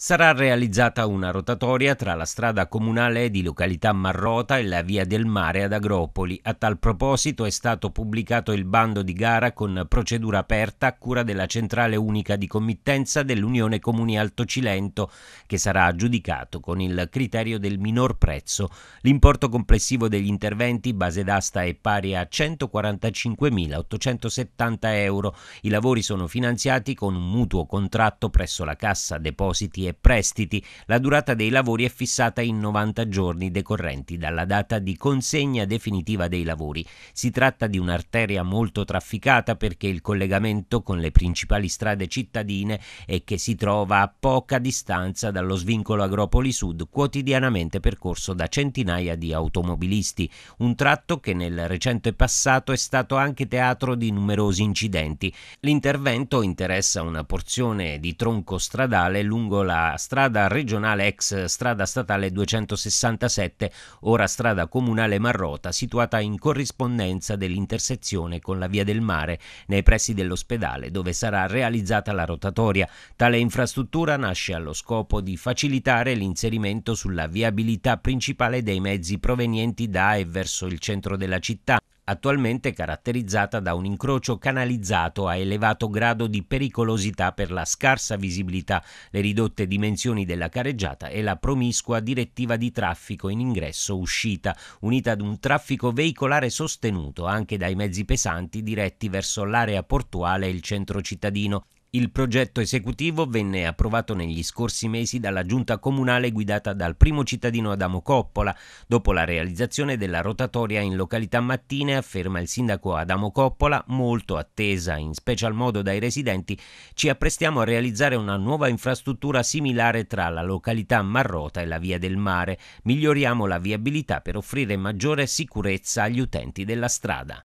sarà realizzata una rotatoria tra la strada comunale di località Marrota e la via del mare ad Agropoli. A tal proposito è stato pubblicato il bando di gara con procedura aperta a cura della centrale unica di committenza dell'Unione Comuni Alto Cilento, che sarà aggiudicato con il criterio del minor prezzo. L'importo complessivo degli interventi base d'asta è pari a 145.870 euro. I lavori sono finanziati con un mutuo contratto presso la Cassa Depositi e prestiti. La durata dei lavori è fissata in 90 giorni decorrenti dalla data di consegna definitiva dei lavori. Si tratta di un'arteria molto trafficata perché il collegamento con le principali strade cittadine è che si trova a poca distanza dallo svincolo Agropoli Sud, quotidianamente percorso da centinaia di automobilisti. Un tratto che nel recente passato è stato anche teatro di numerosi incidenti. L'intervento interessa una porzione di tronco stradale lungo la strada regionale ex strada statale 267, ora strada comunale Marrota, situata in corrispondenza dell'intersezione con la via del mare nei pressi dell'ospedale dove sarà realizzata la rotatoria. Tale infrastruttura nasce allo scopo di facilitare l'inserimento sulla viabilità principale dei mezzi provenienti da e verso il centro della città attualmente caratterizzata da un incrocio canalizzato a elevato grado di pericolosità per la scarsa visibilità, le ridotte dimensioni della careggiata e la promiscua direttiva di traffico in ingresso-uscita, unita ad un traffico veicolare sostenuto anche dai mezzi pesanti diretti verso l'area portuale e il centro cittadino. Il progetto esecutivo venne approvato negli scorsi mesi dalla giunta comunale guidata dal primo cittadino Adamo Coppola. Dopo la realizzazione della rotatoria in località Mattine, afferma il sindaco Adamo Coppola, molto attesa in special modo dai residenti, ci apprestiamo a realizzare una nuova infrastruttura similare tra la località Marrota e la Via del Mare. Miglioriamo la viabilità per offrire maggiore sicurezza agli utenti della strada.